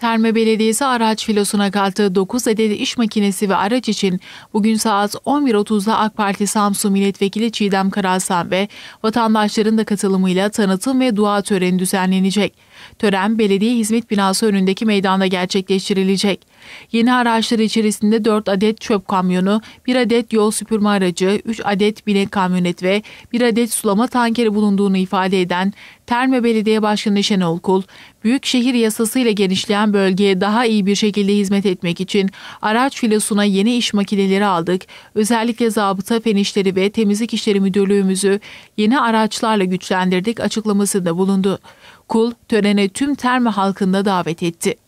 Terme Belediyesi araç filosuna kattığı 9 adet iş makinesi ve araç için bugün saat 11.30'da AK Parti Samsun Milletvekili Çiğdem Karasan ve vatandaşların da katılımıyla tanıtım ve dua töreni düzenlenecek. Tören belediye hizmet binası önündeki meydanda gerçekleştirilecek. Yeni araçları içerisinde 4 adet çöp kamyonu, 1 adet yol süpürme aracı, 3 adet binek kamyonet ve 1 adet sulama tankeri bulunduğunu ifade eden Terme Belediye Başkanı Şenol Kul, Büyükşehir yasası ile genişleyen bölgeye daha iyi bir şekilde hizmet etmek için araç filosuna yeni iş makineleri aldık. Özellikle zabıta fenişleri ve temizlik işleri müdürlüğümüzü yeni araçlarla güçlendirdik açıklamasında bulundu. Kul törene tüm terme halkında davet etti.